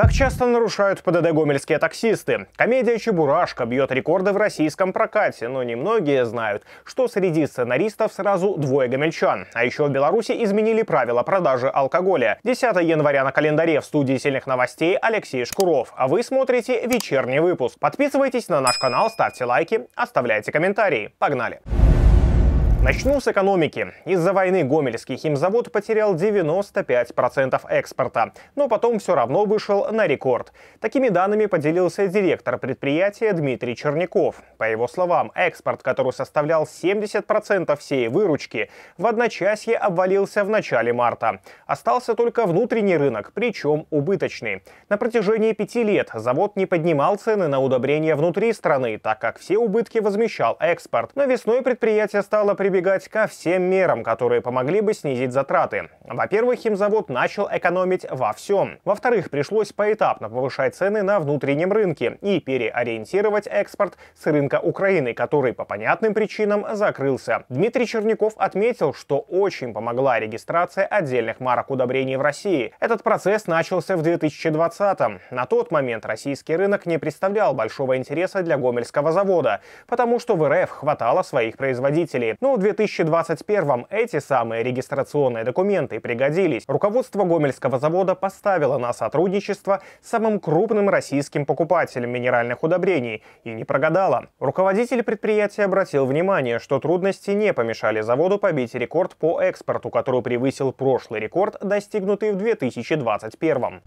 Как часто нарушают ПДД гомельские таксисты? Комедия «Чебурашка» бьет рекорды в российском прокате, но немногие знают, что среди сценаристов сразу двое гомельчан. А еще в Беларуси изменили правила продажи алкоголя. 10 января на календаре в студии сильных новостей Алексей Шкуров. А вы смотрите вечерний выпуск. Подписывайтесь на наш канал, ставьте лайки, оставляйте комментарии. Погнали! Начну с экономики. Из-за войны Гомельский химзавод потерял 95% экспорта, но потом все равно вышел на рекорд. Такими данными поделился директор предприятия Дмитрий Черняков. По его словам, экспорт, который составлял 70% всей выручки, в одночасье обвалился в начале марта. Остался только внутренний рынок, причем убыточный. На протяжении пяти лет завод не поднимал цены на удобрения внутри страны, так как все убытки возмещал экспорт. Но весной предприятие стало при прибегать ко всем мерам, которые помогли бы снизить затраты. Во-первых, химзавод начал экономить во всем. Во-вторых, пришлось поэтапно повышать цены на внутреннем рынке и переориентировать экспорт с рынка Украины, который по понятным причинам закрылся. Дмитрий Черняков отметил, что очень помогла регистрация отдельных марок удобрений в России. Этот процесс начался в 2020-м. На тот момент российский рынок не представлял большого интереса для Гомельского завода, потому что в РФ хватало своих производителей. Но ну, 2021 эти самые регистрационные документы пригодились. Руководство Гомельского завода поставило на сотрудничество с самым крупным российским покупателем минеральных удобрений и не прогадало. Руководитель предприятия обратил внимание, что трудности не помешали заводу побить рекорд по экспорту, который превысил прошлый рекорд, достигнутый в 2021.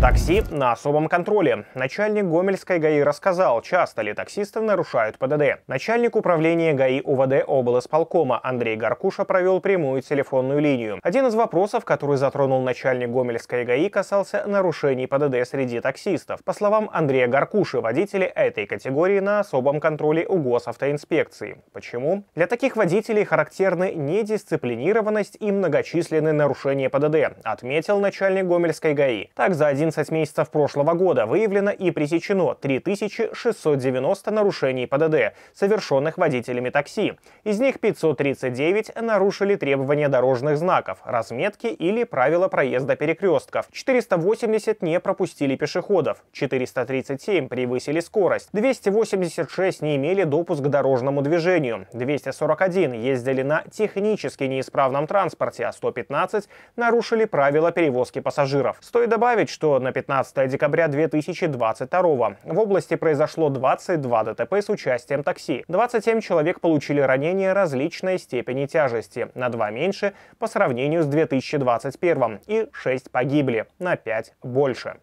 Такси на особом контроле. Начальник Гомельской ГАИ рассказал, часто ли таксисты нарушают ПДД. Начальник управления ГАИ УВД облсполкома Андрей Гаркуша провел прямую телефонную линию. Один из вопросов, который затронул начальник Гомельской ГАИ, касался нарушений ПДД среди таксистов. По словам Андрея Гаркуши, водители этой категории на особом контроле у госавтоинспекции. Почему? Для таких водителей характерны недисциплинированность и многочисленные нарушения ПДД, отметил начальник Гомельской ГАИ. Так, за один 11 месяцев прошлого года выявлено и пресечено 3690 нарушений ПДД, совершенных водителями такси. Из них 539 нарушили требования дорожных знаков, разметки или правила проезда перекрестков, 480 не пропустили пешеходов, 437 превысили скорость, 286 не имели допуск к дорожному движению, 241 ездили на технически неисправном транспорте, а 115 нарушили правила перевозки пассажиров. Стоит добавить, что на 15 декабря 2022 В области произошло 22 ДТП с участием такси. 27 человек получили ранения различной степени тяжести, на 2 меньше по сравнению с 2021 и 6 погибли, на 5 больше.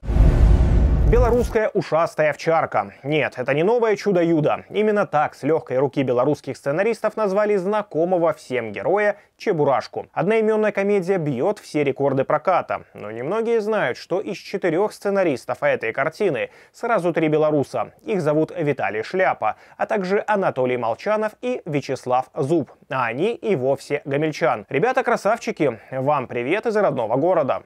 Белорусская ушастая овчарка. Нет, это не новое чудо Юда. Именно так с легкой руки белорусских сценаристов назвали знакомого всем героя Чебурашку. Одноименная комедия бьет все рекорды проката. Но немногие знают, что из четырех сценаристов этой картины сразу три белоруса. Их зовут Виталий Шляпа, а также Анатолий Молчанов и Вячеслав Зуб. А они и вовсе гамельчан. Ребята красавчики, вам привет из родного города.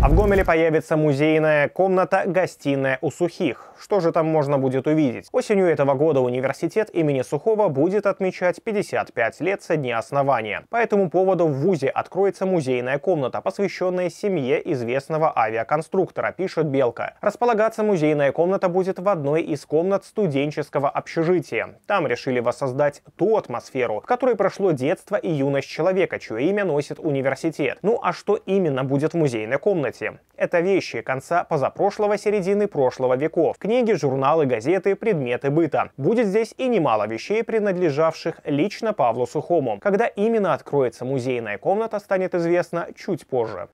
А в Гомеле появится музейная комната-гостиная у Сухих. Что же там можно будет увидеть? Осенью этого года университет имени Сухого будет отмечать 55 лет со дня основания. По этому поводу в ВУЗе откроется музейная комната, посвященная семье известного авиаконструктора, пишет Белка. Располагаться музейная комната будет в одной из комнат студенческого общежития. Там решили воссоздать ту атмосферу, в которой прошло детство и юность человека, чье имя носит университет. Ну а что именно будет в музейной комнате? комнате. Это вещи конца позапрошлого-середины прошлого веков. Книги, журналы, газеты, предметы быта. Будет здесь и немало вещей, принадлежавших лично Павлу Сухому. Когда именно откроется музейная комната, станет известно чуть позже.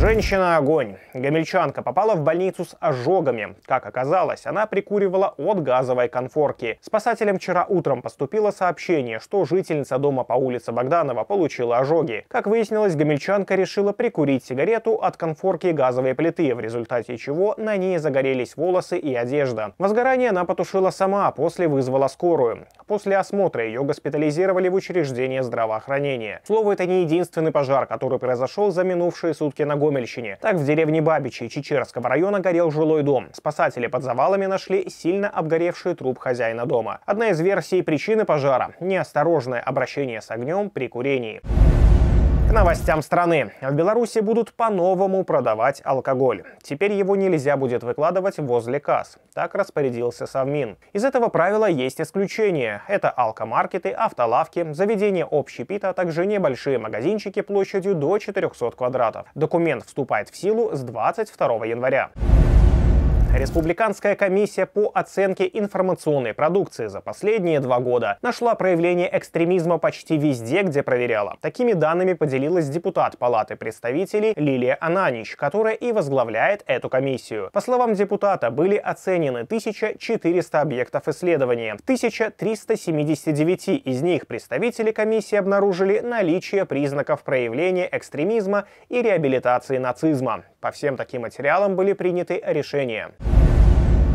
Женщина-огонь. Гамельчанка попала в больницу с ожогами. Как оказалось, она прикуривала от газовой конфорки. Спасателям вчера утром поступило сообщение, что жительница дома по улице Богданова получила ожоги. Как выяснилось, гамельчанка решила прикурить сигарету от конфорки газовой плиты, в результате чего на ней загорелись волосы и одежда. Возгорание она потушила сама, после вызвала скорую. После осмотра ее госпитализировали в учреждение здравоохранения. Слово, это не единственный пожар, который произошел за минувшие сутки на год Гомельщине. Так, в деревне Бабичи Чечерского района горел жилой дом. Спасатели под завалами нашли сильно обгоревший труп хозяина дома. Одна из версий причины пожара – неосторожное обращение с огнем при курении. К новостям страны. В Беларуси будут по-новому продавать алкоголь. Теперь его нельзя будет выкладывать возле касс. Так распорядился Совмин. Из этого правила есть исключения. Это алкомаркеты, автолавки, заведения общепита, а также небольшие магазинчики площадью до 400 квадратов. Документ вступает в силу с 22 января. Республиканская комиссия по оценке информационной продукции за последние два года нашла проявление экстремизма почти везде, где проверяла. Такими данными поделилась депутат Палаты представителей Лилия Ананич, которая и возглавляет эту комиссию. По словам депутата, были оценены 1400 объектов исследования. 1379 из них представители комиссии обнаружили наличие признаков проявления экстремизма и реабилитации нацизма. По всем таким материалам были приняты решения.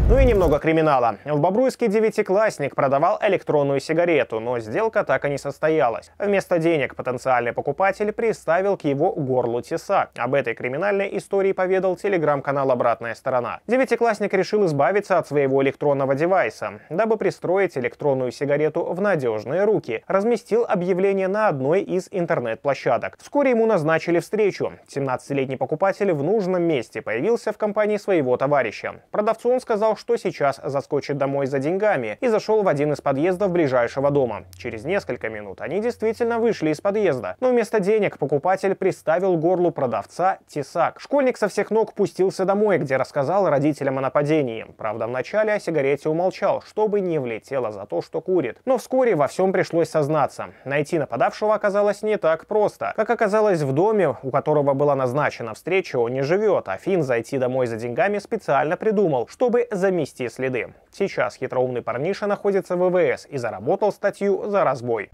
Ну и немного криминала. В Бобруйске девятиклассник продавал электронную сигарету, но сделка так и не состоялась. Вместо денег потенциальный покупатель приставил к его горлу тесак. Об этой криминальной истории поведал телеграм-канал «Обратная сторона». Девятиклассник решил избавиться от своего электронного девайса. Дабы пристроить электронную сигарету в надежные руки, разместил объявление на одной из интернет-площадок. Вскоре ему назначили встречу. 17-летний покупатель в нужном месте появился в компании своего товарища. Продавцу он сказал, знал, что сейчас заскочит домой за деньгами, и зашел в один из подъездов ближайшего дома. Через несколько минут они действительно вышли из подъезда, но вместо денег покупатель приставил горлу продавца тесак. Школьник со всех ног пустился домой, где рассказал родителям о нападении. Правда, вначале о сигарете умолчал, чтобы не влетело за то, что курит. Но вскоре во всем пришлось сознаться. Найти нападавшего оказалось не так просто. Как оказалось, в доме, у которого была назначена встреча, он не живет, а фин зайти домой за деньгами специально придумал, чтобы замести следы. Сейчас хитроумный парниша находится в ВВС и заработал статью за разбой.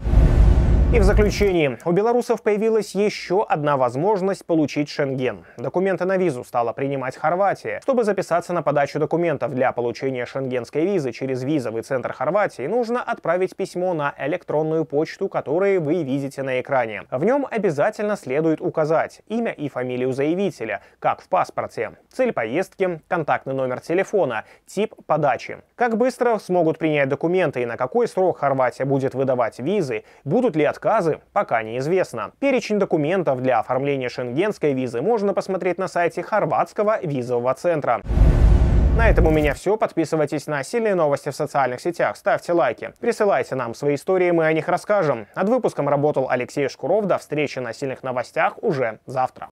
И в заключении у белорусов появилась еще одна возможность получить шенген. Документы на визу стала принимать Хорватия. Чтобы записаться на подачу документов для получения шенгенской визы через визовый центр Хорватии, нужно отправить письмо на электронную почту, которую вы видите на экране. В нем обязательно следует указать имя и фамилию заявителя, как в паспорте, цель поездки, контактный номер телефона, тип подачи. Как быстро смогут принять документы и на какой срок Хорватия будет выдавать визы, будут ли открыты отказы, пока неизвестно. Перечень документов для оформления шенгенской визы можно посмотреть на сайте хорватского визового центра. На этом у меня все. Подписывайтесь на сильные новости в социальных сетях, ставьте лайки, присылайте нам свои истории, мы о них расскажем. Над выпуском работал Алексей Шкуров. До встречи на сильных новостях уже завтра.